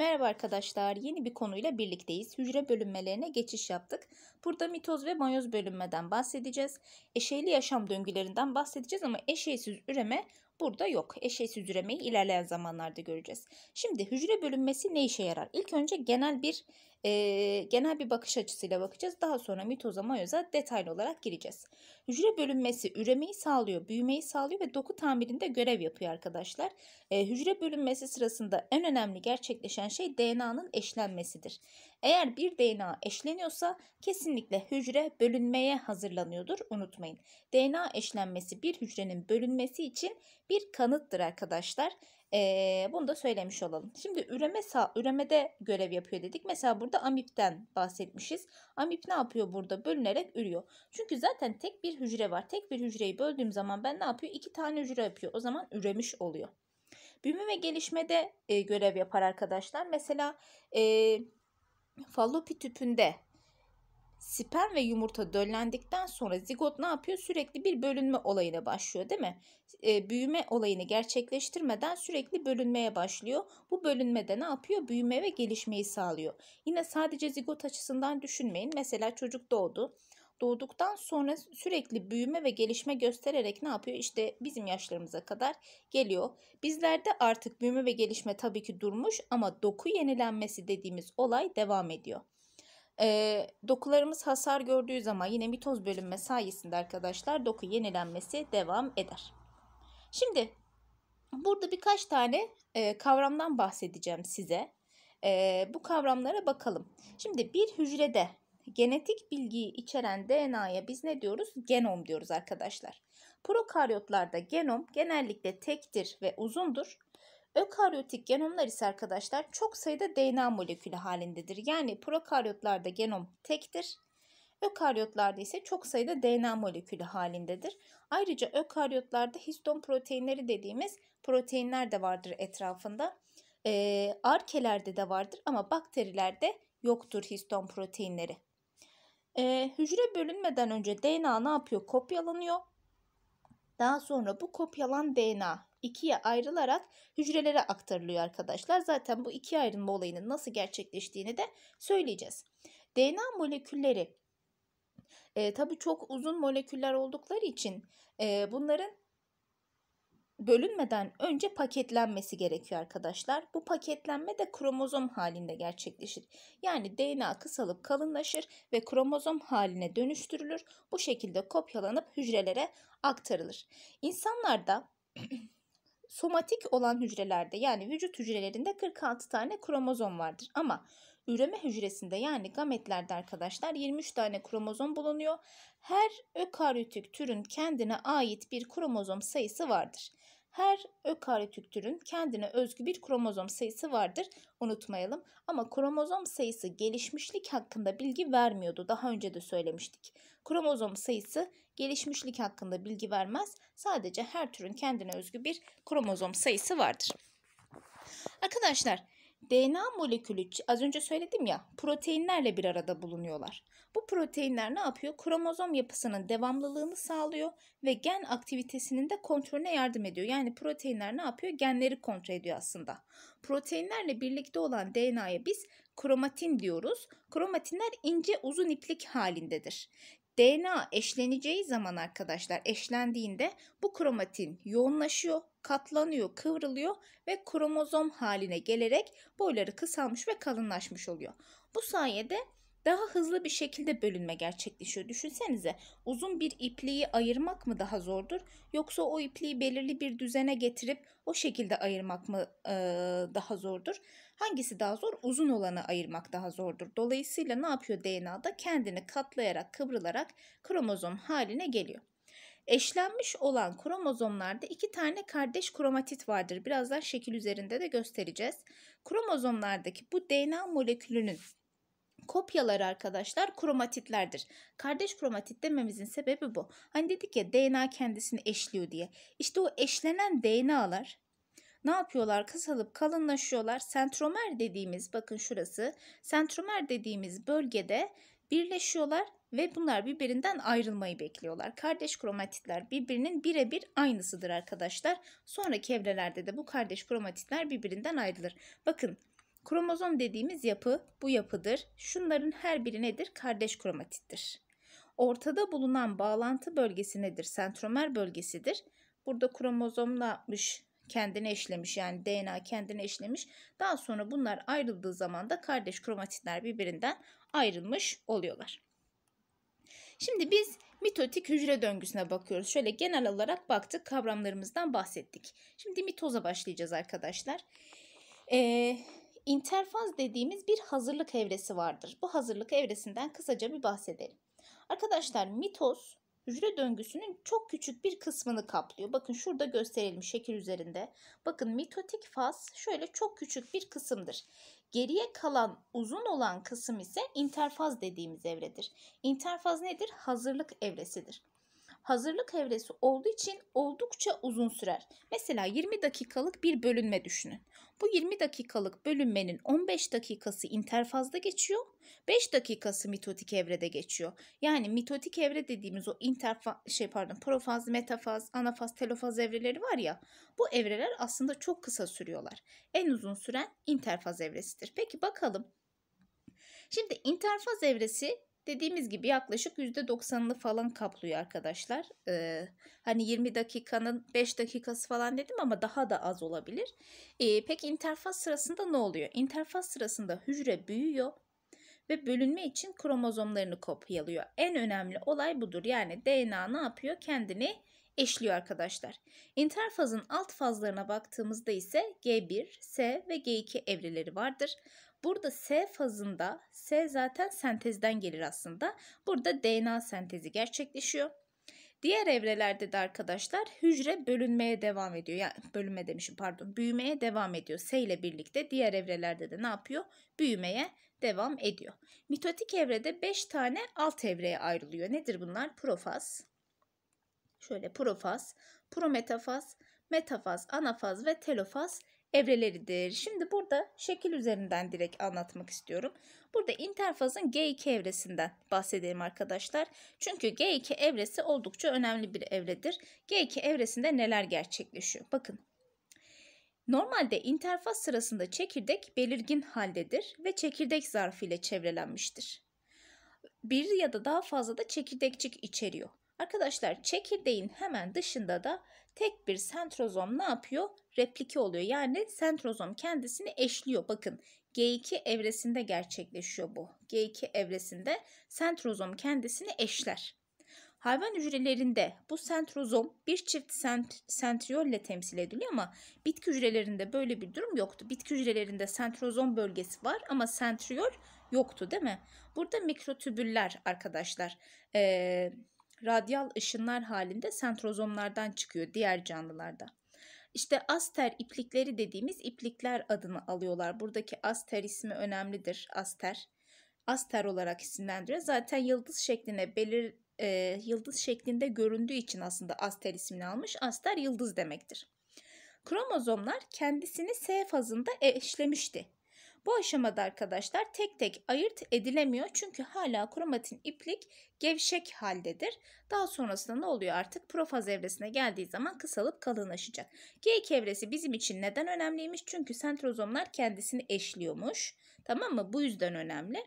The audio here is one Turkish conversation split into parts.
Merhaba arkadaşlar, yeni bir konuyla birlikteyiz. Hücre bölünmelerine geçiş yaptık. Burada mitoz ve mayoz bölünmeden bahsedeceğiz. Eşeyli yaşam döngülerinden bahsedeceğiz ama eşeysiz üreme burada yok. Eşeğsiz üremeyi ilerleyen zamanlarda göreceğiz. Şimdi hücre bölünmesi ne işe yarar? İlk önce genel bir e, genel bir bakış açısıyla bakacağız. Daha sonra mitoza mayoza detaylı olarak gireceğiz. Hücre bölünmesi üremeyi sağlıyor, büyümeyi sağlıyor ve doku tamirinde görev yapıyor arkadaşlar. E, hücre bölünmesi sırasında en önemli gerçekleşen şey DNA'nın eşlenmesidir. Eğer bir DNA eşleniyorsa kesinlikle hücre bölünmeye hazırlanıyordur unutmayın. DNA eşlenmesi bir hücrenin bölünmesi için bir kanıttır arkadaşlar. Ee, bunu da söylemiş olalım. Şimdi üreme sağ, üremede görev yapıyor dedik. Mesela burada amipten bahsetmişiz. Amip ne yapıyor burada? Bölünerek ürüyor. Çünkü zaten tek bir hücre var. Tek bir hücreyi böldüğüm zaman ben ne yapıyor? İki tane hücre yapıyor. O zaman üremiş oluyor. Büyüme ve gelişmede e, görev yapar arkadaşlar. Mesela e, Fallopi tüpünde sperm ve yumurta döllendikten sonra zigot ne yapıyor? Sürekli bir bölünme olayına başlıyor değil mi? E, büyüme olayını gerçekleştirmeden sürekli bölünmeye başlıyor. Bu bölünmede ne yapıyor? Büyüme ve gelişmeyi sağlıyor. Yine sadece zigot açısından düşünmeyin. Mesela çocuk doğdu doğduktan sonra sürekli büyüme ve gelişme göstererek ne yapıyor? İşte bizim yaşlarımıza kadar geliyor. Bizlerde artık büyüme ve gelişme tabii ki durmuş ama doku yenilenmesi dediğimiz olay devam ediyor. E, dokularımız hasar gördüğü zaman yine mitoz bölünme sayesinde arkadaşlar doku yenilenmesi devam eder. Şimdi burada birkaç tane e, kavramdan bahsedeceğim size. E, bu kavramlara bakalım. Şimdi bir hücrede genetik bilgiyi içeren DNA'ya biz ne diyoruz? Genom diyoruz arkadaşlar. Prokaryotlarda genom genellikle tektir ve uzundur. Ökaryotik genomlar ise arkadaşlar çok sayıda DNA molekülü halindedir. Yani prokaryotlarda genom tektir. Ökaryotlarda ise çok sayıda DNA molekülü halindedir. Ayrıca ökaryotlarda histon proteinleri dediğimiz proteinler de vardır etrafında. Ee, arkelerde de vardır ama bakterilerde yoktur histon proteinleri. E, hücre bölünmeden önce DNA ne yapıyor? Kopyalanıyor. Daha sonra bu kopyalan DNA ikiye ayrılarak hücrelere aktarılıyor arkadaşlar. Zaten bu iki ayrılma olayının nasıl gerçekleştiğini de söyleyeceğiz. DNA molekülleri e, tabii çok uzun moleküller oldukları için e, bunların bölünmeden önce paketlenmesi gerekiyor arkadaşlar. Bu paketlenme de kromozom halinde gerçekleşir. Yani DNA kısalıp kalınlaşır ve kromozom haline dönüştürülür. Bu şekilde kopyalanıp hücrelere aktarılır. İnsanlarda somatik olan hücrelerde yani vücut hücrelerinde 46 tane kromozom vardır. Ama üreme hücresinde yani gametlerde arkadaşlar 23 tane kromozom bulunuyor. Her ökaryotik türün kendine ait bir kromozom sayısı vardır. Her ökaryotid türün kendine özgü bir kromozom sayısı vardır. Unutmayalım. Ama kromozom sayısı gelişmişlik hakkında bilgi vermiyordu. Daha önce de söylemiştik. Kromozom sayısı gelişmişlik hakkında bilgi vermez. Sadece her türün kendine özgü bir kromozom sayısı vardır. Arkadaşlar DNA molekülü az önce söyledim ya proteinlerle bir arada bulunuyorlar. Bu proteinler ne yapıyor? Kromozom yapısının devamlılığını sağlıyor ve gen aktivitesinin de kontrolüne yardım ediyor. Yani proteinler ne yapıyor? Genleri kontrol ediyor aslında. Proteinlerle birlikte olan DNA'ya biz kromatin diyoruz. Kromatinler ince uzun iplik halindedir. DNA eşleneceği zaman arkadaşlar eşlendiğinde bu kromatin yoğunlaşıyor katlanıyor, kıvrılıyor ve kromozom haline gelerek boyları kısalmış ve kalınlaşmış oluyor. Bu sayede daha hızlı bir şekilde bölünme gerçekleşiyor. Düşünsenize uzun bir ipliği ayırmak mı daha zordur yoksa o ipliği belirli bir düzene getirip o şekilde ayırmak mı e, daha zordur? Hangisi daha zor? Uzun olanı ayırmak daha zordur. Dolayısıyla ne yapıyor DNA'da? Kendini katlayarak, kıvrılarak kromozom haline geliyor. Eşlenmiş olan kromozomlarda iki tane kardeş kromatit vardır. Birazdan şekil üzerinde de göstereceğiz. Kromozomlardaki bu DNA molekülünün kopyaları arkadaşlar kromatitlerdir. Kardeş kromatit dememizin sebebi bu. Hani dedik ya DNA kendisini eşliyor diye. İşte o eşlenen DNA'lar ne yapıyorlar? Kısalıp kalınlaşıyorlar. Sentromer dediğimiz bakın şurası. Sentromer dediğimiz bölgede birleşiyorlar ve bunlar birbirinden ayrılmayı bekliyorlar. Kardeş kromatitler birbirinin birebir aynısıdır arkadaşlar. Sonraki evrelerde de bu kardeş kromatitler birbirinden ayrılır. Bakın kromozom dediğimiz yapı bu yapıdır. Şunların her biri nedir? Kardeş kromatittir. Ortada bulunan bağlantı bölgesi nedir? Sentromer bölgesidir. Burada kromozom ne yapmış? kendine eşlemiş yani DNA kendini eşlemiş. Daha sonra bunlar ayrıldığı zaman da kardeş kromatitler birbirinden ayrılmış oluyorlar. Şimdi biz mitotik hücre döngüsüne bakıyoruz. Şöyle genel olarak baktık kavramlarımızdan bahsettik. Şimdi mitoza başlayacağız arkadaşlar. Ee, interfaz dediğimiz bir hazırlık evresi vardır. Bu hazırlık evresinden kısaca bir bahsedelim. Arkadaşlar mitoz hücre döngüsünün çok küçük bir kısmını kaplıyor. Bakın şurada gösterilmiş şekil üzerinde. Bakın mitotik faz şöyle çok küçük bir kısımdır. Geriye kalan uzun olan kısım ise interfaz dediğimiz evredir. İnterfaz nedir? Hazırlık evresidir hazırlık evresi olduğu için oldukça uzun sürer. Mesela 20 dakikalık bir bölünme düşünün. Bu 20 dakikalık bölünmenin 15 dakikası interfazda geçiyor, 5 dakikası mitotik evrede geçiyor. Yani mitotik evre dediğimiz o interfaz şey pardon profaz, metafaz, anafaz, telofaz evreleri var ya. Bu evreler aslında çok kısa sürüyorlar. En uzun süren interfaz evresidir. Peki bakalım Şimdi interfaz evresi Dediğimiz gibi yaklaşık %90'ını falan kaplıyor arkadaşlar. Ee, hani 20 dakikanın 5 dakikası falan dedim ama daha da az olabilir. Ee, peki interfaz sırasında ne oluyor? İnterfaz sırasında hücre büyüyor ve bölünme için kromozomlarını kopyalıyor. En önemli olay budur. Yani DNA ne yapıyor? Kendini eşliyor arkadaşlar. İnterfazın alt fazlarına baktığımızda ise G1, S ve G2 evreleri vardır. Burada S fazında S zaten sentezden gelir aslında. Burada DNA sentezi gerçekleşiyor. Diğer evrelerde de arkadaşlar hücre bölünmeye devam ediyor. Yani bölünme demişim pardon. Büyümeye devam ediyor. S ile birlikte diğer evrelerde de ne yapıyor? Büyümeye devam ediyor. Mitotik evrede 5 tane alt evreye ayrılıyor. Nedir bunlar? Profaz, şöyle profaz, prometafaz, metafaz, anafaz ve telofaz evreleridir. Şimdi burada şekil üzerinden direkt anlatmak istiyorum. Burada interfazın G2 evresinden bahsedelim arkadaşlar. Çünkü G2 evresi oldukça önemli bir evredir. G2 evresinde neler gerçekleşiyor? Bakın Normalde interfaz sırasında çekirdek belirgin haldedir ve çekirdek zarfı ile çevrelenmiştir. Bir ya da daha fazla da çekirdekçik içeriyor. Arkadaşlar çekirdeğin hemen dışında da tek bir sentrozom ne yapıyor? Replike oluyor. Yani sentrozom kendisini eşliyor. Bakın G2 evresinde gerçekleşiyor bu. G2 evresinde sentrozom kendisini eşler. Hayvan hücrelerinde bu sentrozom bir çift sent sentriyolle temsil ediliyor ama bitki hücrelerinde böyle bir durum yoktu. Bitki hücrelerinde sentrozom bölgesi var ama sentriyol yoktu değil mi? Burada mikrotübüller arkadaşlar. Ee, radyal ışınlar halinde sentrozomlardan çıkıyor diğer canlılarda. İşte aster iplikleri dediğimiz iplikler adını alıyorlar. Buradaki aster ismi önemlidir. Aster. Aster olarak isimlendiriyor. Zaten yıldız şekline belir e, yıldız şeklinde göründüğü için aslında aster ismini almış. Aster yıldız demektir. Kromozomlar kendisini S fazında eşlemişti. Bu aşamada arkadaşlar tek tek ayırt edilemiyor çünkü hala kromatin iplik gevşek haldedir. Daha sonrasında ne oluyor artık? Profaz evresine geldiği zaman kısalıp kalınlaşacak. g evresi bizim için neden önemliymiş? Çünkü sentrozomlar kendisini eşliyormuş. Tamam mı? Bu yüzden önemli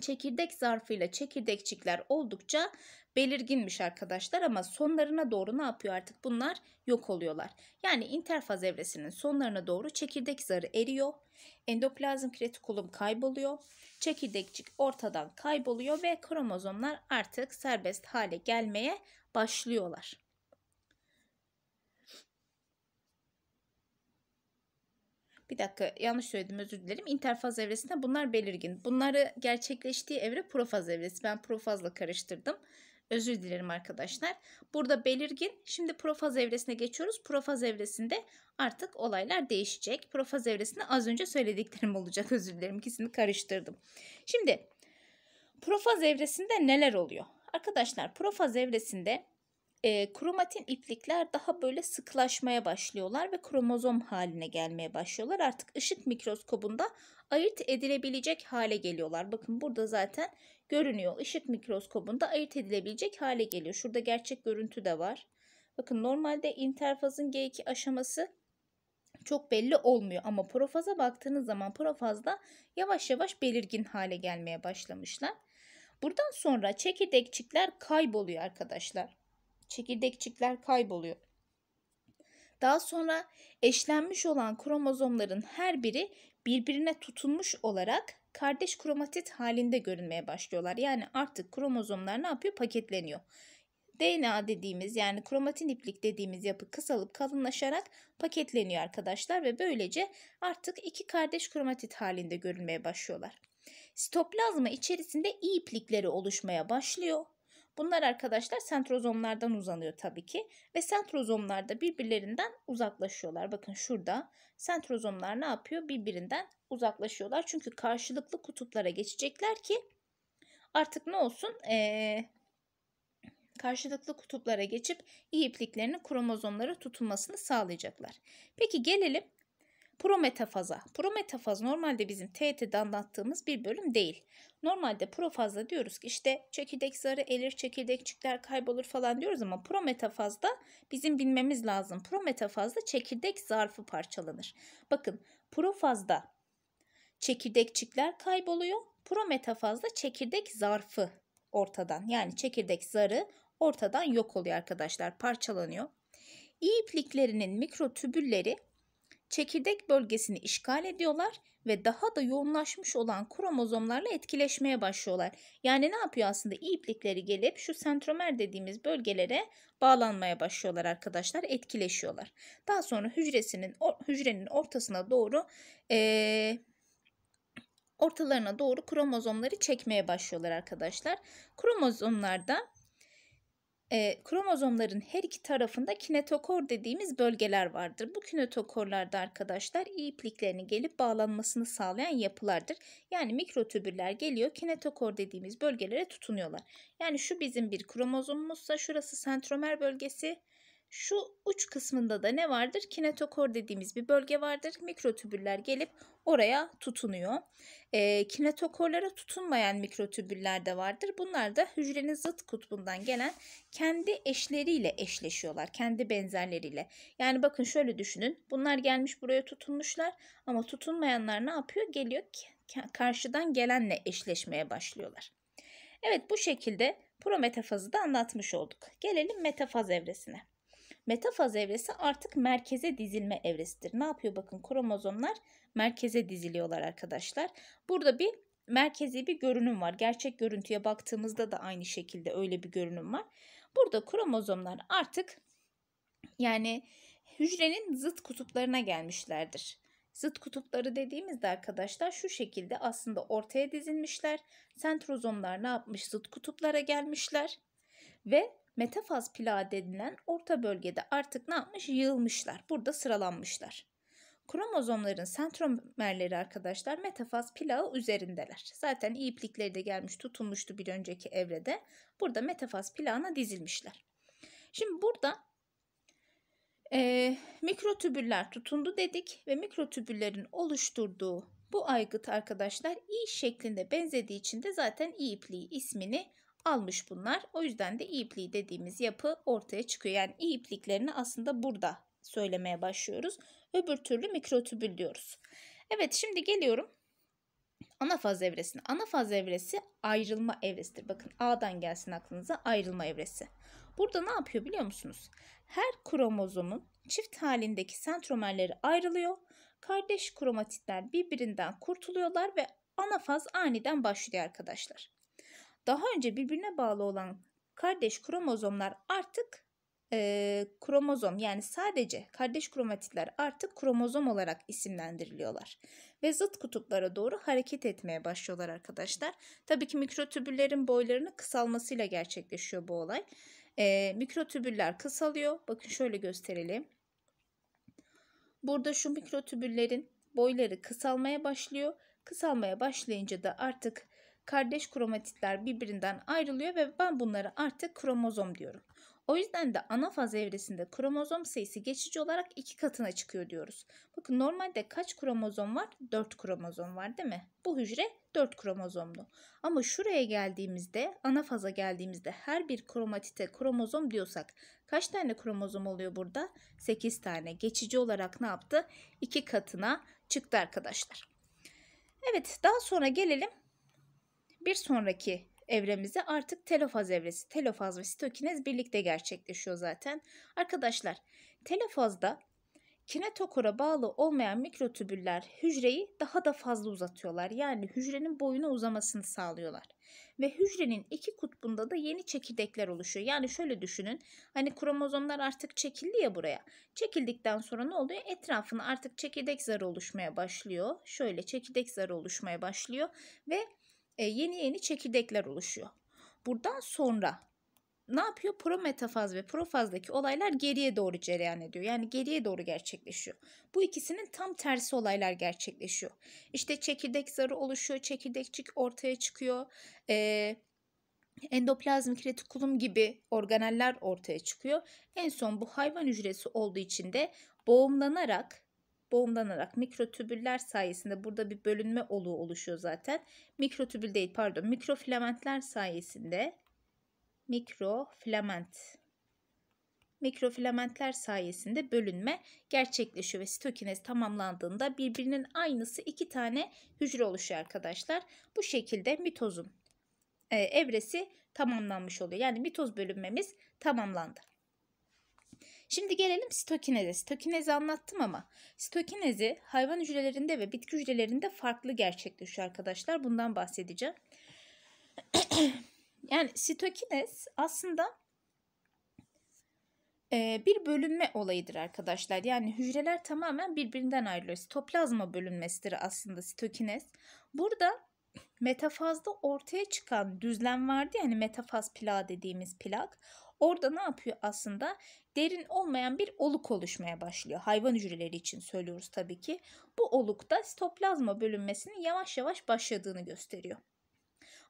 çekirdek zarfıyla çekirdekçikler oldukça belirginmiş arkadaşlar ama sonlarına doğru ne yapıyor artık bunlar yok oluyorlar. Yani interfaz evresinin sonlarına doğru çekirdek zarı eriyor. Endoplazm kretikulum kayboluyor. Çekirdekçik ortadan kayboluyor ve kromozomlar artık serbest hale gelmeye başlıyorlar. Bir dakika yanlış söyledim özür dilerim. İnterfaz evresinde bunlar belirgin. Bunları gerçekleştiği evre profaz evresi. Ben profazla karıştırdım. Özür dilerim arkadaşlar. Burada belirgin. Şimdi profaz evresine geçiyoruz. Profaz evresinde artık olaylar değişecek. Profaz evresinde az önce söylediklerim olacak. Özür dilerim ikisini karıştırdım. Şimdi profaz evresinde neler oluyor? Arkadaşlar profaz evresinde e, kromatin iplikler daha böyle sıklaşmaya başlıyorlar ve kromozom haline gelmeye başlıyorlar. Artık ışık mikroskobunda ayırt edilebilecek hale geliyorlar. Bakın burada zaten görünüyor. Işık mikroskobunda ayırt edilebilecek hale geliyor. Şurada gerçek görüntü de var. Bakın normalde interfazın G2 aşaması çok belli olmuyor ama profaza baktığınız zaman profazda yavaş yavaş belirgin hale gelmeye başlamışlar. Buradan sonra çekirdekçikler kayboluyor arkadaşlar çekirdekçikler kayboluyor. Daha sonra eşlenmiş olan kromozomların her biri birbirine tutunmuş olarak kardeş kromatit halinde görünmeye başlıyorlar. Yani artık kromozomlar ne yapıyor? Paketleniyor. DNA dediğimiz yani kromatin iplik dediğimiz yapı kısalıp kalınlaşarak paketleniyor arkadaşlar ve böylece artık iki kardeş kromatit halinde görünmeye başlıyorlar. Sitoplazma içerisinde iyi iplikleri oluşmaya başlıyor Bunlar arkadaşlar sentrozomlardan uzanıyor tabii ki ve sentrozomlar da birbirlerinden uzaklaşıyorlar. Bakın şurada sentrozomlar ne yapıyor? Birbirinden uzaklaşıyorlar. Çünkü karşılıklı kutuplara geçecekler ki artık ne olsun? Ee, karşılıklı kutuplara geçip iyi ipliklerinin kromozomlara tutunmasını sağlayacaklar. Peki gelelim Prometafaza. Prometafaz normalde bizim TET'de anlattığımız bir bölüm değil. Normalde profazda diyoruz ki işte çekirdek zarı erir, çekirdekçikler kaybolur falan diyoruz ama prometafazda bizim bilmemiz lazım. Prometafazda çekirdek zarfı parçalanır. Bakın profazda çekirdekçikler kayboluyor. Prometafazda çekirdek zarfı ortadan yani çekirdek zarı ortadan yok oluyor arkadaşlar parçalanıyor. İpliklerinin mikrotübülleri çekirdek bölgesini işgal ediyorlar ve daha da yoğunlaşmış olan kromozomlarla etkileşmeye başlıyorlar. Yani ne yapıyor aslında İplikleri gelip şu sentromer dediğimiz bölgelere bağlanmaya başlıyorlar arkadaşlar, etkileşiyorlar. Daha sonra hücresinin hücrenin ortasına doğru ee, ortalarına doğru kromozomları çekmeye başlıyorlar arkadaşlar. Kromozomlarda e, kromozomların her iki tarafında kinetokor dediğimiz bölgeler vardır. Bu kinetokorlarda arkadaşlar ipliklerini gelip bağlanmasını sağlayan yapılardır. Yani mikrotübüller geliyor kinetokor dediğimiz bölgelere tutunuyorlar. Yani şu bizim bir kromozomumuzsa şurası sentromer bölgesi, şu uç kısmında da ne vardır? Kinetokor dediğimiz bir bölge vardır. Mikrotübüller gelip oraya tutunuyor. E, kinetokorlara tutunmayan mikrotübüller de vardır. Bunlar da hücrenin zıt kutbundan gelen kendi eşleriyle eşleşiyorlar. Kendi benzerleriyle. Yani bakın şöyle düşünün. Bunlar gelmiş buraya tutunmuşlar ama tutunmayanlar ne yapıyor? Geliyor ki karşıdan gelenle eşleşmeye başlıyorlar. Evet bu şekilde prometafazı da anlatmış olduk. Gelelim metafaz evresine. Metafaz evresi artık merkeze dizilme evresidir. Ne yapıyor bakın kromozomlar merkeze diziliyorlar arkadaşlar. Burada bir merkezi bir görünüm var. Gerçek görüntüye baktığımızda da aynı şekilde öyle bir görünüm var. Burada kromozomlar artık yani hücrenin zıt kutuplarına gelmişlerdir. Zıt kutupları dediğimizde arkadaşlar şu şekilde aslında ortaya dizilmişler. Sentrozomlar ne yapmış? Zıt kutuplara gelmişler ve metafaz plağı denilen orta bölgede artık ne yapmış? Yığılmışlar. Burada sıralanmışlar. Kromozomların sentromerleri arkadaşlar metafaz plağı üzerindeler. Zaten iplikleri de gelmiş tutulmuştu bir önceki evrede. Burada metafaz plağına dizilmişler. Şimdi burada e, mikrotübüller tutundu dedik ve mikrotübüllerin oluşturduğu bu aygıt arkadaşlar i şeklinde benzediği için de zaten i ipliği ismini almış bunlar. O yüzden de ipliği dediğimiz yapı ortaya çıkıyor. Yani ipliklerini aslında burada söylemeye başlıyoruz. Öbür türlü mikrotübül diyoruz. Evet şimdi geliyorum ana faz evresine. Ana faz evresi ayrılma evresidir. Bakın A'dan gelsin aklınıza ayrılma evresi. Burada ne yapıyor biliyor musunuz? Her kromozomun çift halindeki sentromerleri ayrılıyor. Kardeş kromatitler birbirinden kurtuluyorlar ve ana faz aniden başlıyor arkadaşlar daha önce birbirine bağlı olan kardeş kromozomlar artık e, kromozom yani sadece kardeş kromatitler artık kromozom olarak isimlendiriliyorlar. Ve zıt kutuplara doğru hareket etmeye başlıyorlar arkadaşlar. Tabii ki mikrotübüllerin boylarının kısalmasıyla gerçekleşiyor bu olay. E, mikrotübüller kısalıyor. Bakın şöyle gösterelim. Burada şu mikrotübüllerin boyları kısalmaya başlıyor. Kısalmaya başlayınca da artık kardeş kromatitler birbirinden ayrılıyor ve ben bunları artık kromozom diyorum. O yüzden de ana faz evresinde kromozom sayısı geçici olarak iki katına çıkıyor diyoruz. Bakın normalde kaç kromozom var? 4 kromozom var değil mi? Bu hücre 4 kromozomlu. Ama şuraya geldiğimizde, ana faza geldiğimizde her bir kromatite kromozom diyorsak kaç tane kromozom oluyor burada? 8 tane. Geçici olarak ne yaptı? 2 katına çıktı arkadaşlar. Evet, daha sonra gelelim bir sonraki evremize artık telofaz evresi. Telofaz ve sitokinez birlikte gerçekleşiyor zaten. Arkadaşlar telofazda kinetokora bağlı olmayan mikrotübüller hücreyi daha da fazla uzatıyorlar. Yani hücrenin boyuna uzamasını sağlıyorlar. Ve hücrenin iki kutbunda da yeni çekirdekler oluşuyor. Yani şöyle düşünün. Hani kromozomlar artık çekildi ya buraya. Çekildikten sonra ne oluyor? Etrafına artık çekirdek zarı oluşmaya başlıyor. Şöyle çekirdek zarı oluşmaya başlıyor ve e, yeni yeni çekirdekler oluşuyor. Buradan sonra ne yapıyor? Prometafaz ve profazdaki olaylar geriye doğru cereyan ediyor. Yani geriye doğru gerçekleşiyor. Bu ikisinin tam tersi olaylar gerçekleşiyor. İşte çekirdek zarı oluşuyor, çekirdekçik ortaya çıkıyor. Ee, endoplazmik retikulum gibi organeller ortaya çıkıyor. En son bu hayvan hücresi olduğu için de boğumlanarak boğumlanarak mikrotübüller sayesinde burada bir bölünme oluğu oluşuyor zaten. Mikrotübül değil pardon mikrofilamentler sayesinde mikrofilament mikrofilamentler sayesinde bölünme gerçekleşiyor ve sitokinez tamamlandığında birbirinin aynısı iki tane hücre oluşuyor arkadaşlar. Bu şekilde mitozun e, evresi tamamlanmış oluyor. Yani mitoz bölünmemiz tamamlandı. Şimdi gelelim sitokineze. Sitokinezi anlattım ama sitokinezi hayvan hücrelerinde ve bitki hücrelerinde farklı gerçekleşiyor arkadaşlar. Bundan bahsedeceğim. yani sitokinez aslında e, bir bölünme olayıdır arkadaşlar. Yani hücreler tamamen birbirinden ayrılıyor. Sitoplazma bölünmesidir aslında sitokinez. Burada metafazda ortaya çıkan düzlem vardı yani ya, hani metafaz plağı dediğimiz plak. Orada ne yapıyor aslında? Derin olmayan bir oluk oluşmaya başlıyor. Hayvan hücreleri için söylüyoruz tabii ki. Bu olukta sitoplazma bölünmesinin yavaş yavaş başladığını gösteriyor.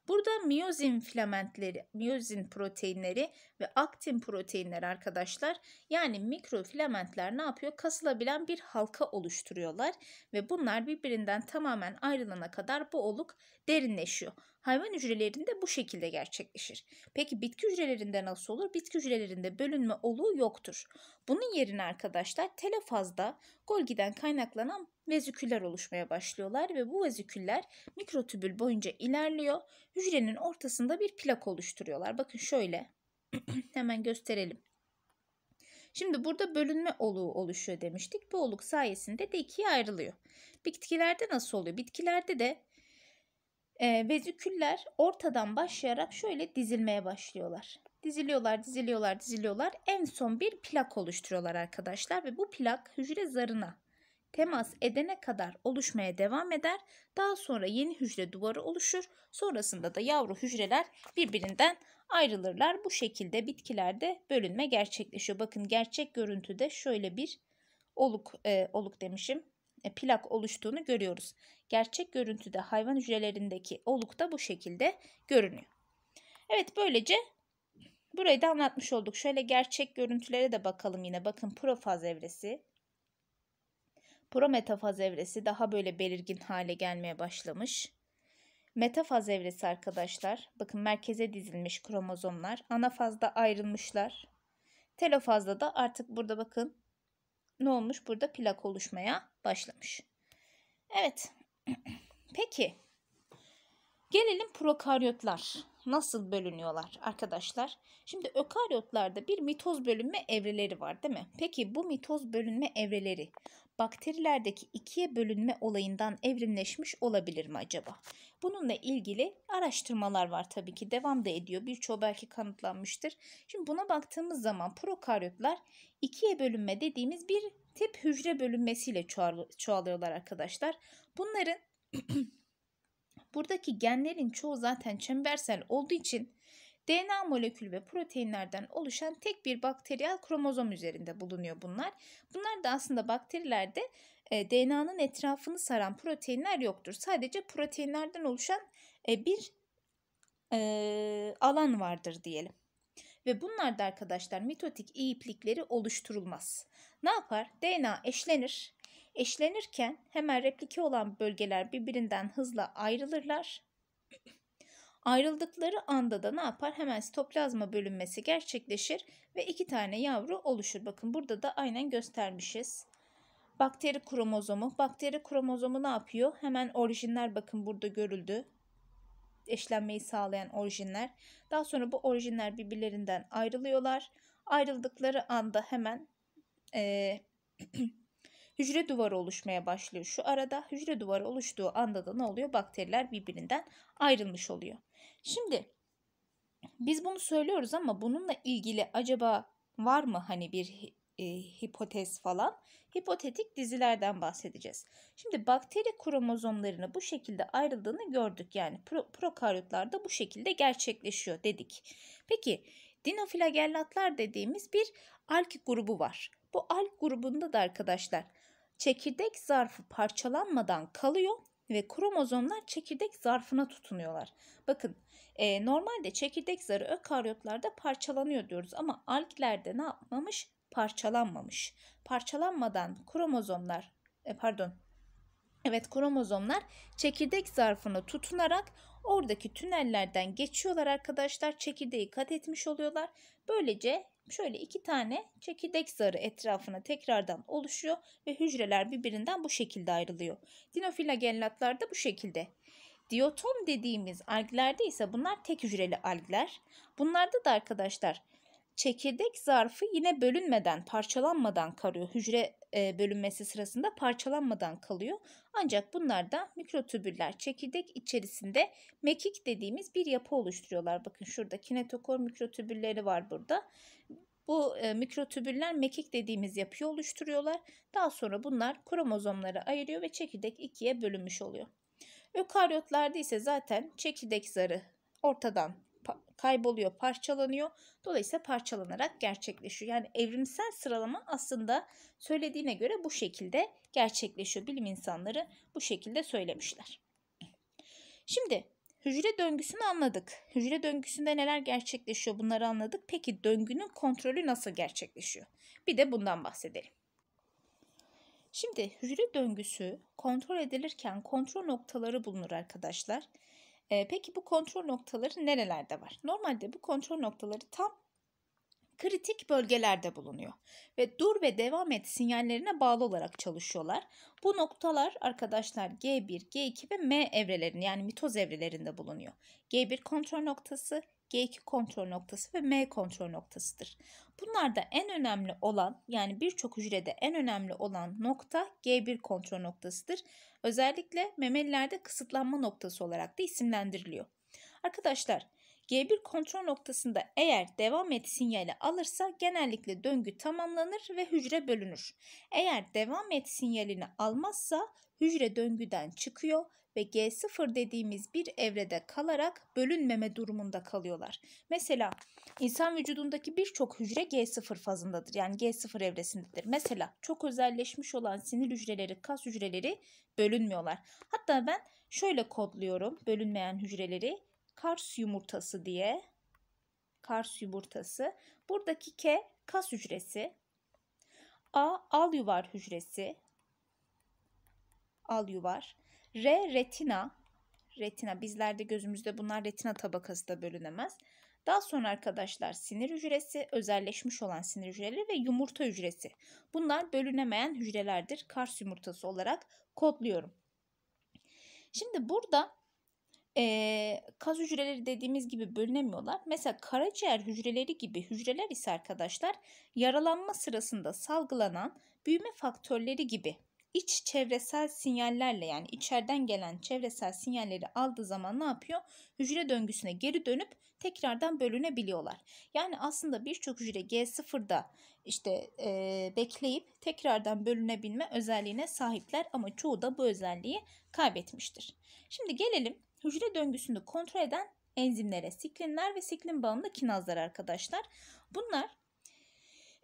Burada miyozin filamentleri, miyozin proteinleri ve aktin proteinleri arkadaşlar yani mikrofilamentler ne yapıyor? Kasılabilen bir halka oluşturuyorlar ve bunlar birbirinden tamamen ayrılana kadar bu oluk derinleşiyor. Hayvan hücrelerinde bu şekilde gerçekleşir. Peki bitki hücrelerinde nasıl olur? Bitki hücrelerinde bölünme oluğu yoktur. Bunun yerine arkadaşlar telefazda, Golgi'den kaynaklanan veziküller oluşmaya başlıyorlar ve bu veziküller mikrotübül boyunca ilerliyor. Hücrenin ortasında bir plak oluşturuyorlar. Bakın şöyle hemen gösterelim. Şimdi burada bölünme oluğu oluşuyor demiştik. Bu oluk sayesinde de ikiye ayrılıyor. Bitkilerde nasıl oluyor? Bitkilerde de e, veziküller ortadan başlayarak şöyle dizilmeye başlıyorlar. Diziliyorlar, diziliyorlar, diziliyorlar. En son bir plak oluşturuyorlar arkadaşlar ve bu plak hücre zarına temas edene kadar oluşmaya devam eder. Daha sonra yeni hücre duvarı oluşur. Sonrasında da yavru hücreler birbirinden ayrılırlar. Bu şekilde bitkilerde bölünme gerçekleşiyor. Bakın gerçek görüntüde şöyle bir oluk e, oluk demişim. E, plak oluştuğunu görüyoruz. Gerçek görüntüde hayvan hücrelerindeki oluk da bu şekilde görünüyor. Evet böylece burayı da anlatmış olduk. Şöyle gerçek görüntülere de bakalım yine. Bakın profaz evresi, prometafaz evresi daha böyle belirgin hale gelmeye başlamış. Metafaz evresi arkadaşlar. Bakın merkeze dizilmiş kromozomlar. Anafazda ayrılmışlar. Telofazda da artık burada bakın ne olmuş? Burada plak oluşmaya başlamış. Evet. Peki. Gelelim prokaryotlar nasıl bölünüyorlar arkadaşlar? Şimdi ökaryotlarda bir mitoz bölünme evreleri var değil mi? Peki bu mitoz bölünme evreleri bakterilerdeki ikiye bölünme olayından evrimleşmiş olabilir mi acaba? Bununla ilgili araştırmalar var tabii ki devam da ediyor. Birçoğu belki kanıtlanmıştır. Şimdi buna baktığımız zaman prokaryotlar ikiye bölünme dediğimiz bir tip hücre bölünmesiyle çoğalıyorlar arkadaşlar. Bunların Buradaki genlerin çoğu zaten çembersel olduğu için DNA molekül ve proteinlerden oluşan tek bir bakteriyel kromozom üzerinde bulunuyor bunlar. Bunlar da aslında bakterilerde e, DNA'nın etrafını saran proteinler yoktur. Sadece proteinlerden oluşan e, bir e, alan vardır diyelim. Ve bunlar da arkadaşlar mitotik iyi iplikleri oluşturulmaz. Ne yapar? DNA eşlenir Eşlenirken hemen replike olan bölgeler birbirinden hızla ayrılırlar. Ayrıldıkları anda da ne yapar? Hemen sitoplazma bölünmesi gerçekleşir ve iki tane yavru oluşur. Bakın burada da aynen göstermişiz. Bakteri kromozomu. Bakteri kromozomu ne yapıyor? Hemen orijinler bakın burada görüldü. Eşlenmeyi sağlayan orijinler. Daha sonra bu orijinler birbirlerinden ayrılıyorlar. Ayrıldıkları anda hemen ee, hücre duvarı oluşmaya başlıyor. Şu arada hücre duvarı oluştuğu anda da ne oluyor? Bakteriler birbirinden ayrılmış oluyor. Şimdi biz bunu söylüyoruz ama bununla ilgili acaba var mı hani bir e, hipotez falan? Hipotetik dizilerden bahsedeceğiz. Şimdi bakteri kromozomlarını bu şekilde ayrıldığını gördük. Yani pro, prokaryotlarda bu şekilde gerçekleşiyor dedik. Peki dinoflagellatlar dediğimiz bir alg grubu var. Bu alg grubunda da arkadaşlar Çekirdek zarfı parçalanmadan kalıyor ve kromozomlar çekirdek zarfına tutunuyorlar. Bakın e, normalde çekirdek zarı ökaryotlarda parçalanıyor diyoruz ama alglerde ne yapmamış? Parçalanmamış. Parçalanmadan kromozomlar e, pardon Evet kromozomlar çekirdek zarfını tutunarak oradaki tünellerden geçiyorlar arkadaşlar. Çekirdeği kat etmiş oluyorlar. Böylece Şöyle iki tane çekirdek zarı etrafına tekrardan oluşuyor ve hücreler birbirinden bu şekilde ayrılıyor. Dinofilagelllatlar da bu şekilde. Diyotom dediğimiz alglerde ise bunlar tek hücreli algler. Bunlarda da arkadaşlar çekirdek zarfı yine bölünmeden, parçalanmadan karıyor. Hücre bölünmesi sırasında parçalanmadan kalıyor. Ancak bunlar da mikrotübüller çekirdek içerisinde mekik dediğimiz bir yapı oluşturuyorlar. Bakın şurada kinetokor mikrotübülleri var burada. Bu e, mikrotübüller mekik dediğimiz yapıyı oluşturuyorlar. Daha sonra bunlar kromozomları ayırıyor ve çekirdek ikiye bölünmüş oluyor. Ökaryotlarda ise zaten çekirdek zarı ortadan kayboluyor, parçalanıyor. Dolayısıyla parçalanarak gerçekleşiyor. Yani evrimsel sıralama aslında söylediğine göre bu şekilde gerçekleşiyor. Bilim insanları bu şekilde söylemişler. Şimdi hücre döngüsünü anladık. Hücre döngüsünde neler gerçekleşiyor bunları anladık. Peki döngünün kontrolü nasıl gerçekleşiyor? Bir de bundan bahsedelim. Şimdi hücre döngüsü kontrol edilirken kontrol noktaları bulunur arkadaşlar. E, peki bu kontrol noktaları nerelerde var? Normalde bu kontrol noktaları tam kritik bölgelerde bulunuyor ve dur ve devam et sinyallerine bağlı olarak çalışıyorlar. Bu noktalar arkadaşlar G1, G2 ve M evrelerini yani mitoz evrelerinde bulunuyor. G1 kontrol noktası, G2 kontrol noktası ve M kontrol noktasıdır. Bunlarda en önemli olan yani birçok hücrede en önemli olan nokta G1 kontrol noktasıdır. Özellikle memelilerde kısıtlanma noktası olarak da isimlendiriliyor. Arkadaşlar G1 kontrol noktasında eğer devam et sinyali alırsa genellikle döngü tamamlanır ve hücre bölünür. Eğer devam et sinyalini almazsa hücre döngüden çıkıyor ve G0 dediğimiz bir evrede kalarak bölünmeme durumunda kalıyorlar. Mesela insan vücudundaki birçok hücre G0 fazındadır. Yani G0 evresindedir. Mesela çok özelleşmiş olan sinir hücreleri, kas hücreleri bölünmüyorlar. Hatta ben şöyle kodluyorum bölünmeyen hücreleri. Kars yumurtası diye. Kars yumurtası. Buradaki K kas hücresi. A al yuvar hücresi al yuvar. R retina. Retina bizlerde gözümüzde bunlar retina tabakası da bölünemez. Daha sonra arkadaşlar sinir hücresi, özelleşmiş olan sinir hücreleri ve yumurta hücresi. Bunlar bölünemeyen hücrelerdir. Kars yumurtası olarak kodluyorum. Şimdi burada e, kaz hücreleri dediğimiz gibi bölünemiyorlar. Mesela karaciğer hücreleri gibi hücreler ise arkadaşlar yaralanma sırasında salgılanan büyüme faktörleri gibi iç çevresel sinyallerle yani içeriden gelen çevresel sinyalleri aldığı zaman ne yapıyor? Hücre döngüsüne geri dönüp tekrardan bölünebiliyorlar. Yani aslında birçok hücre G0'da işte e, bekleyip tekrardan bölünebilme özelliğine sahipler ama çoğu da bu özelliği kaybetmiştir. Şimdi gelelim hücre döngüsünü kontrol eden enzimlere siklinler ve siklin bağımlı kinazlar arkadaşlar. Bunlar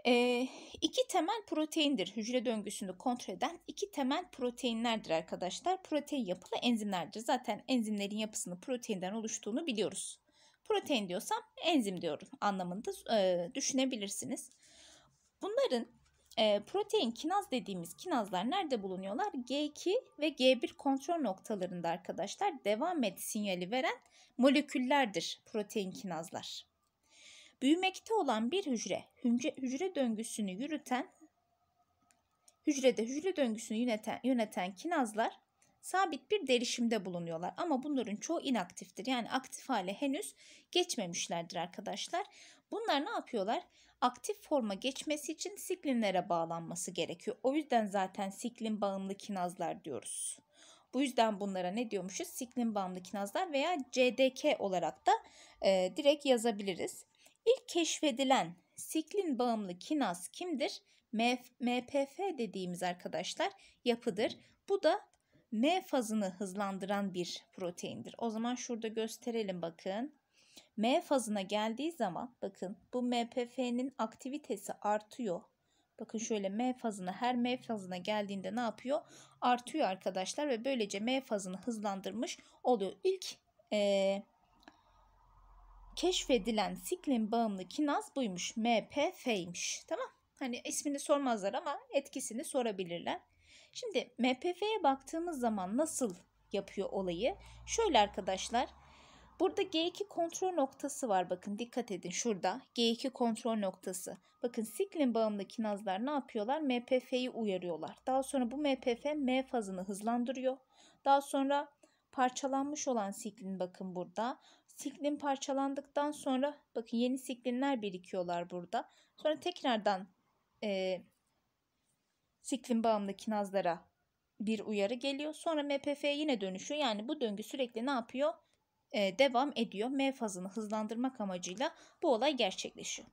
e, iki temel proteindir. Hücre döngüsünü kontrol eden iki temel proteinlerdir arkadaşlar. Protein yapılı enzimlerdir. Zaten enzimlerin yapısını proteinden oluştuğunu biliyoruz. Protein diyorsam enzim diyorum anlamında e, düşünebilirsiniz. Bunların e, protein kinaz dediğimiz kinazlar nerede bulunuyorlar? G2 ve G1 kontrol noktalarında arkadaşlar devam et sinyali veren moleküllerdir protein kinazlar. Büyümekte olan bir hücre, hücre, hücre döngüsünü yürüten, hücrede hücre döngüsünü yöneten, yöneten kinazlar sabit bir derişimde bulunuyorlar. Ama bunların çoğu inaktiftir. Yani aktif hale henüz geçmemişlerdir arkadaşlar. Bunlar ne yapıyorlar? Aktif forma geçmesi için siklinlere bağlanması gerekiyor. O yüzden zaten siklin bağımlı kinazlar diyoruz. Bu yüzden bunlara ne diyormuşuz? Siklin bağımlı kinazlar veya CDK olarak da e, direkt yazabiliriz. İlk keşfedilen siklin bağımlı kinaz kimdir? MPF dediğimiz arkadaşlar yapıdır. Bu da M fazını hızlandıran bir proteindir. O zaman şurada gösterelim bakın. M fazına geldiği zaman bakın bu MPF'nin aktivitesi artıyor. Bakın şöyle M fazına her M fazına geldiğinde ne yapıyor? Artıyor arkadaşlar ve böylece M fazını hızlandırmış oluyor. İlk e, keşfedilen siklin bağımlı kinaz buymuş. MPF'ymiş. Tamam. Hani ismini sormazlar ama etkisini sorabilirler. Şimdi MPF'ye baktığımız zaman nasıl yapıyor olayı? Şöyle arkadaşlar. Burada G2 kontrol noktası var. Bakın dikkat edin şurada. G2 kontrol noktası. Bakın siklin bağımlı kinazlar ne yapıyorlar? MPF'yi uyarıyorlar. Daha sonra bu MPF M fazını hızlandırıyor. Daha sonra parçalanmış olan siklin bakın burada Siklin parçalandıktan sonra bakın yeni siklinler birikiyorlar burada. Sonra tekrardan e, siklin bağımlı kinazlara bir uyarı geliyor. Sonra MPF yine dönüşüyor. Yani bu döngü sürekli ne yapıyor? E, devam ediyor. M fazını hızlandırmak amacıyla bu olay gerçekleşiyor.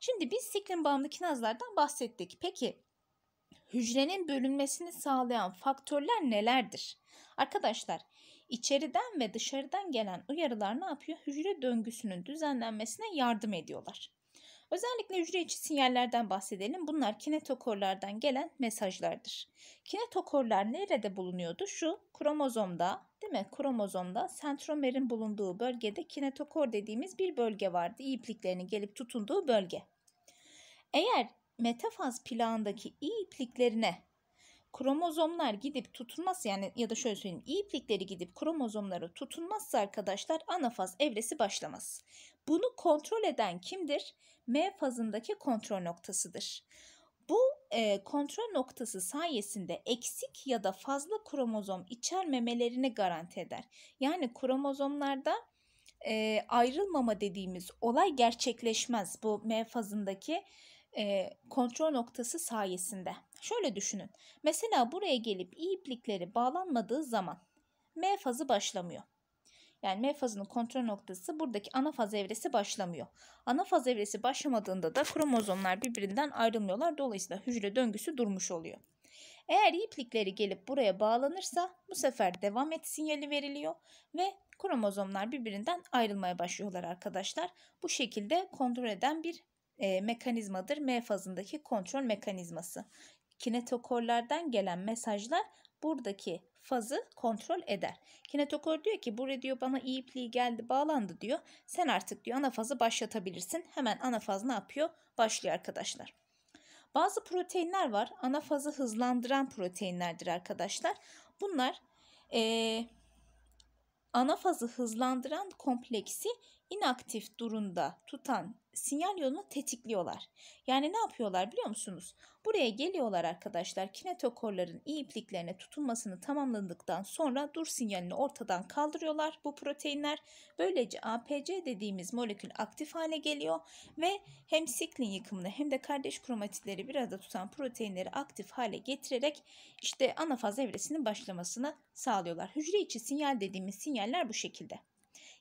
Şimdi biz siklin bağımlı kinazlardan bahsettik. Peki hücrenin bölünmesini sağlayan faktörler nelerdir? Arkadaşlar İçeriden ve dışarıdan gelen uyarılar ne yapıyor? Hücre döngüsünün düzenlenmesine yardım ediyorlar. Özellikle hücre içi sinyallerden bahsedelim. Bunlar kinetokorlardan gelen mesajlardır. Kinetokorlar nerede bulunuyordu? Şu kromozomda, değil mi? Kromozomda sentromerin bulunduğu bölgede kinetokor dediğimiz bir bölge vardı. İ gelip tutunduğu bölge. Eğer metafaz plağındaki i ipliklerine kromozomlar gidip tutunmaz yani ya da şöyle söyleyeyim iplikleri gidip kromozomları tutunmazsa arkadaşlar anafaz evresi başlamaz. Bunu kontrol eden kimdir? M fazındaki kontrol noktasıdır. Bu e, kontrol noktası sayesinde eksik ya da fazla kromozom içermemelerini garanti eder. Yani kromozomlarda e, ayrılmama dediğimiz olay gerçekleşmez bu M fazındaki e, kontrol noktası sayesinde. Şöyle düşünün. Mesela buraya gelip iplikleri bağlanmadığı zaman M fazı başlamıyor. Yani M fazının kontrol noktası buradaki ana faz evresi başlamıyor. Ana faz evresi başlamadığında da kromozomlar birbirinden ayrılmıyorlar. Dolayısıyla hücre döngüsü durmuş oluyor. Eğer iplikleri gelip buraya bağlanırsa bu sefer devam et sinyali veriliyor ve kromozomlar birbirinden ayrılmaya başlıyorlar arkadaşlar. Bu şekilde kontrol eden bir e, mekanizmadır. M fazındaki kontrol mekanizması kinetokorlardan gelen mesajlar buradaki fazı kontrol eder. Kinetokor diyor ki buraya diyor bana iyi ipliği geldi bağlandı diyor. Sen artık diyor ana fazı başlatabilirsin. Hemen ana faz ne yapıyor? Başlıyor arkadaşlar. Bazı proteinler var. Ana fazı hızlandıran proteinlerdir arkadaşlar. Bunlar ee, ana fazı hızlandıran kompleksi inaktif durumda tutan sinyal yolunu tetikliyorlar. Yani ne yapıyorlar biliyor musunuz? Buraya geliyorlar arkadaşlar. Kinetokorların iyi ipliklerine tutunmasını tamamladıktan sonra dur sinyalini ortadan kaldırıyorlar bu proteinler. Böylece APC dediğimiz molekül aktif hale geliyor ve hem siklin yıkımını hem de kardeş kromatitleri bir arada tutan proteinleri aktif hale getirerek işte anafaz evresinin başlamasını sağlıyorlar. Hücre içi sinyal dediğimiz sinyaller bu şekilde.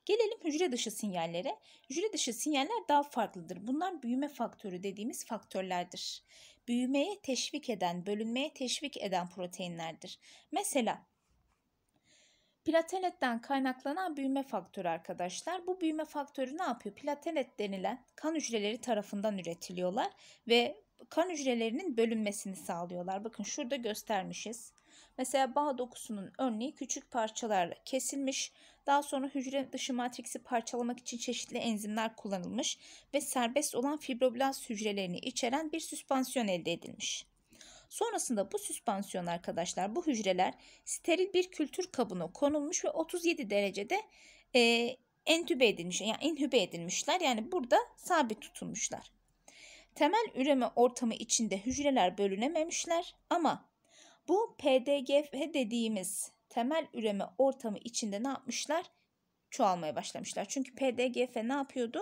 Gelelim hücre dışı sinyallere. Hücre dışı sinyaller daha farklıdır. Bunlar büyüme faktörü dediğimiz faktörlerdir. Büyümeye teşvik eden, bölünmeye teşvik eden proteinlerdir. Mesela Plateletten kaynaklanan büyüme faktörü arkadaşlar. Bu büyüme faktörü ne yapıyor? Platelet denilen kan hücreleri tarafından üretiliyorlar ve kan hücrelerinin bölünmesini sağlıyorlar. Bakın şurada göstermişiz. Mesela bağ dokusunun örneği küçük parçalar kesilmiş daha sonra hücre dışı matriksi parçalamak için çeşitli enzimler kullanılmış ve serbest olan fibroblast hücrelerini içeren bir süspansiyon elde edilmiş. Sonrasında bu süspansiyon arkadaşlar bu hücreler steril bir kültür kabına konulmuş ve 37 derecede e, entübe edilmiş yani inhübe edilmişler yani burada sabit tutulmuşlar. Temel üreme ortamı içinde hücreler bölünememişler ama bu PDGF dediğimiz temel üreme ortamı içinde ne yapmışlar? Çoğalmaya başlamışlar. Çünkü PDGF ne yapıyordu?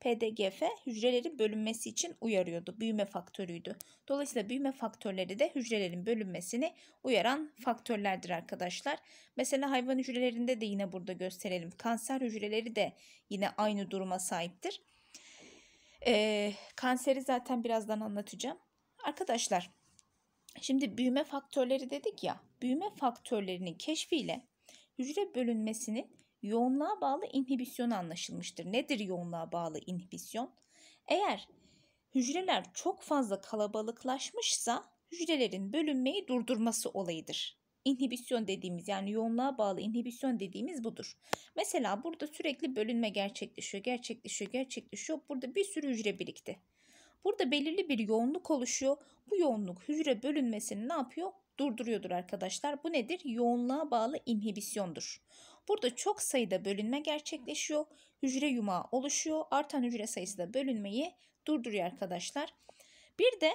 PDGF hücrelerin bölünmesi için uyarıyordu. Büyüme faktörüydü. Dolayısıyla büyüme faktörleri de hücrelerin bölünmesini uyaran faktörlerdir arkadaşlar. Mesela hayvan hücrelerinde de yine burada gösterelim. Kanser hücreleri de yine aynı duruma sahiptir. Ee, kanseri zaten birazdan anlatacağım. Arkadaşlar Şimdi büyüme faktörleri dedik ya. Büyüme faktörlerinin keşfiyle hücre bölünmesinin yoğunluğa bağlı inhibisyonu anlaşılmıştır. Nedir yoğunluğa bağlı inhibisyon? Eğer hücreler çok fazla kalabalıklaşmışsa hücrelerin bölünmeyi durdurması olayıdır. İnhibisyon dediğimiz yani yoğunluğa bağlı inhibisyon dediğimiz budur. Mesela burada sürekli bölünme gerçekleşiyor, gerçekleşiyor, gerçekleşiyor. Burada bir sürü hücre birikti. Burada belirli bir yoğunluk oluşuyor. Bu yoğunluk hücre bölünmesini ne yapıyor? Durduruyordur arkadaşlar. Bu nedir? Yoğunluğa bağlı inhibisyondur. Burada çok sayıda bölünme gerçekleşiyor. Hücre yumağı oluşuyor. Artan hücre sayısı da bölünmeyi durduruyor arkadaşlar. Bir de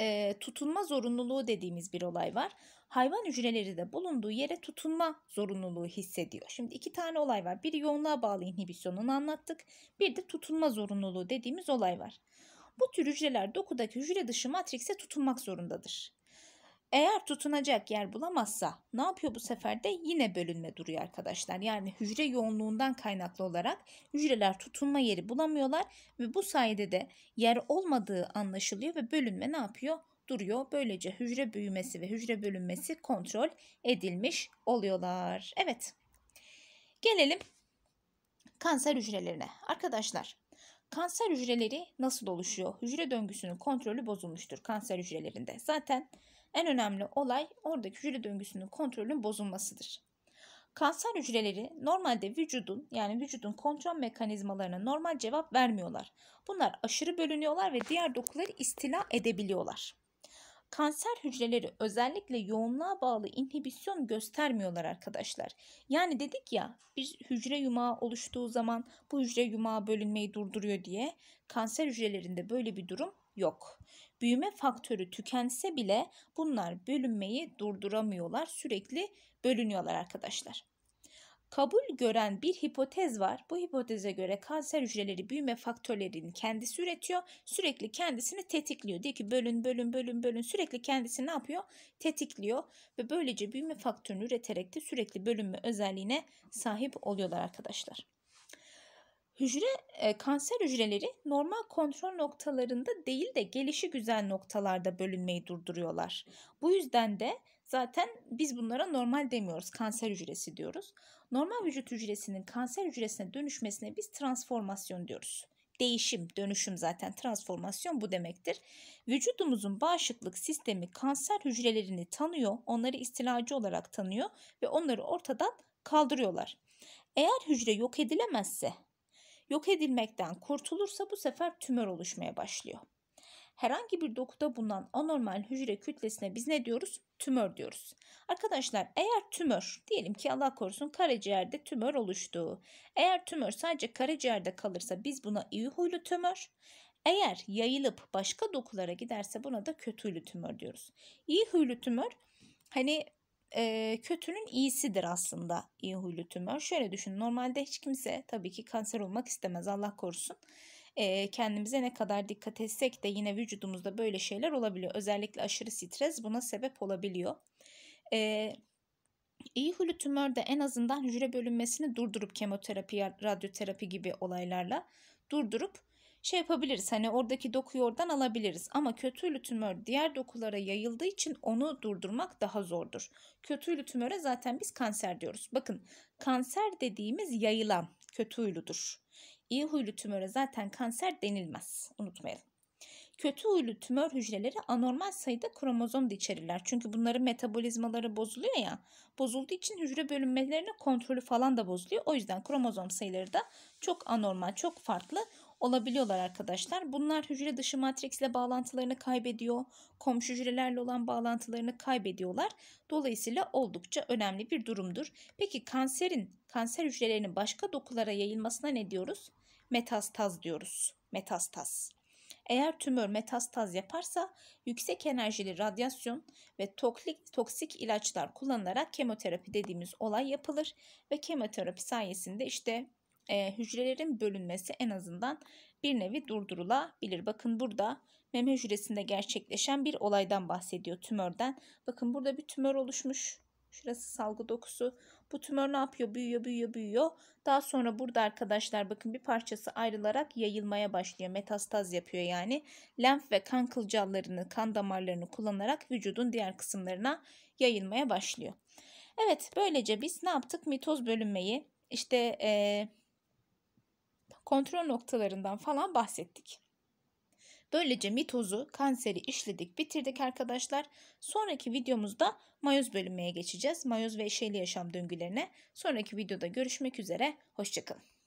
e, tutunma zorunluluğu dediğimiz bir olay var hayvan hücreleri de bulunduğu yere tutunma zorunluluğu hissediyor. Şimdi iki tane olay var. Biri yoğunluğa bağlı inhibisyonunu anlattık. Bir de tutunma zorunluluğu dediğimiz olay var. Bu tür hücreler dokudaki hücre dışı matrikse tutunmak zorundadır. Eğer tutunacak yer bulamazsa ne yapıyor bu sefer de yine bölünme duruyor arkadaşlar. Yani hücre yoğunluğundan kaynaklı olarak hücreler tutunma yeri bulamıyorlar ve bu sayede de yer olmadığı anlaşılıyor ve bölünme ne yapıyor? duruyor. Böylece hücre büyümesi ve hücre bölünmesi kontrol edilmiş oluyorlar. Evet. Gelelim kanser hücrelerine. Arkadaşlar kanser hücreleri nasıl oluşuyor? Hücre döngüsünün kontrolü bozulmuştur kanser hücrelerinde. Zaten en önemli olay oradaki hücre döngüsünün kontrolünün bozulmasıdır. Kanser hücreleri normalde vücudun yani vücudun kontrol mekanizmalarına normal cevap vermiyorlar. Bunlar aşırı bölünüyorlar ve diğer dokuları istila edebiliyorlar kanser hücreleri özellikle yoğunluğa bağlı inhibisyon göstermiyorlar arkadaşlar. Yani dedik ya bir hücre yumağı oluştuğu zaman bu hücre yumağı bölünmeyi durduruyor diye kanser hücrelerinde böyle bir durum yok. Büyüme faktörü tükense bile bunlar bölünmeyi durduramıyorlar. Sürekli bölünüyorlar arkadaşlar kabul gören bir hipotez var. Bu hipoteze göre kanser hücreleri büyüme faktörlerini kendisi üretiyor. Sürekli kendisini tetikliyor. Diyor ki bölün bölün bölün bölün sürekli kendisi ne yapıyor? Tetikliyor ve böylece büyüme faktörünü üreterek de sürekli bölünme özelliğine sahip oluyorlar arkadaşlar. Hücre e, kanser hücreleri normal kontrol noktalarında değil de gelişi güzel noktalarda bölünmeyi durduruyorlar. Bu yüzden de Zaten biz bunlara normal demiyoruz. Kanser hücresi diyoruz. Normal vücut hücresinin kanser hücresine dönüşmesine biz transformasyon diyoruz. Değişim, dönüşüm zaten transformasyon bu demektir. Vücudumuzun bağışıklık sistemi kanser hücrelerini tanıyor, onları istilacı olarak tanıyor ve onları ortadan kaldırıyorlar. Eğer hücre yok edilemezse, yok edilmekten kurtulursa bu sefer tümör oluşmaya başlıyor herhangi bir dokuda bulunan anormal hücre kütlesine biz ne diyoruz? Tümör diyoruz. Arkadaşlar eğer tümör diyelim ki Allah korusun karaciğerde tümör oluştu. Eğer tümör sadece karaciğerde kalırsa biz buna iyi huylu tümör. Eğer yayılıp başka dokulara giderse buna da kötü huylu tümör diyoruz. İyi huylu tümör hani e, kötünün iyisidir aslında iyi huylu tümör. Şöyle düşün normalde hiç kimse tabii ki kanser olmak istemez Allah korusun e, kendimize ne kadar dikkat etsek de yine vücudumuzda böyle şeyler olabiliyor. Özellikle aşırı stres buna sebep olabiliyor. E, iyi hulu tümörde en azından hücre bölünmesini durdurup kemoterapi, radyoterapi gibi olaylarla durdurup şey yapabiliriz hani oradaki dokuyu oradan alabiliriz ama kötü kötülü tümör diğer dokulara yayıldığı için onu durdurmak daha zordur. Kötü Kötülü tümöre zaten biz kanser diyoruz. Bakın kanser dediğimiz yayılan kötü kötülüdür. İyi huylu tümöre zaten kanser denilmez. Unutmayalım. Kötü huylu tümör hücreleri anormal sayıda kromozom da içerirler. Çünkü bunların metabolizmaları bozuluyor ya. Bozulduğu için hücre bölünmelerinin kontrolü falan da bozuluyor. O yüzden kromozom sayıları da çok anormal, çok farklı olabiliyorlar arkadaşlar. Bunlar hücre dışı matriksle bağlantılarını kaybediyor. Komşu hücrelerle olan bağlantılarını kaybediyorlar. Dolayısıyla oldukça önemli bir durumdur. Peki kanserin, kanser hücrelerinin başka dokulara yayılmasına ne diyoruz? Metastaz diyoruz. Metastaz. Eğer tümör metastaz yaparsa yüksek enerjili radyasyon ve toklik, toksik ilaçlar kullanılarak kemoterapi dediğimiz olay yapılır ve kemoterapi sayesinde işte e, hücrelerin bölünmesi en azından bir nevi durdurulabilir. Bakın burada meme hücresinde gerçekleşen bir olaydan bahsediyor tümörden. Bakın burada bir tümör oluşmuş. Şurası salgı dokusu. Bu tümör ne yapıyor? Büyüyor, büyüyor, büyüyor. Daha sonra burada arkadaşlar bakın bir parçası ayrılarak yayılmaya başlıyor. Metastaz yapıyor yani. Lenf ve kan kılcallarını, kan damarlarını kullanarak vücudun diğer kısımlarına yayılmaya başlıyor. Evet böylece biz ne yaptık? Mitoz bölünmeyi, işte ee, kontrol noktalarından falan bahsettik. Böylece mitozu, kanseri işledik, bitirdik arkadaşlar. Sonraki videomuzda mayoz bölünmeye geçeceğiz. Mayoz ve eşeğli yaşam döngülerine. Sonraki videoda görüşmek üzere. Hoşçakalın.